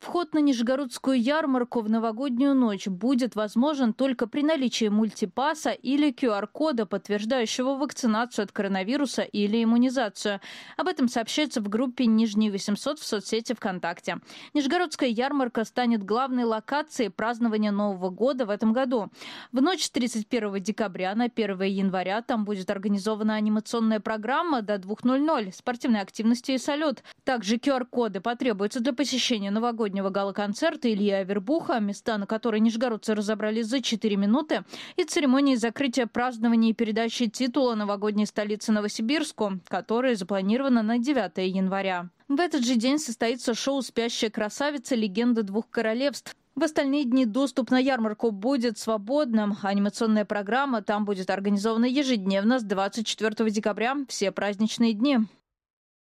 Вход на Нижегородскую ярмарку в новогоднюю ночь будет возможен только при наличии мультипаса или QR-кода, подтверждающего вакцинацию от коронавируса или иммунизацию. Об этом сообщается в группе «Нижний 800» в соцсети ВКонтакте. Нижегородская ярмарка станет главной локацией празднования Нового года в этом году. В ночь 31 декабря на 1 января там будет организована анимационная программа до 2.00, спортивные активности и салют. Также QR-коды потребуются для посещения новогодней новогоднего гала-концерта Илья Авербуха, места на которые нижегородцы разобрали за 4 минуты, и церемонии закрытия празднования и передачи титула новогодней столицы Новосибирску, которая запланирована на 9 января. В этот же день состоится шоу «Спящая красавица. Легенда двух королевств». В остальные дни доступ на ярмарку будет свободным. Анимационная программа там будет организована ежедневно с 24 декабря все праздничные дни.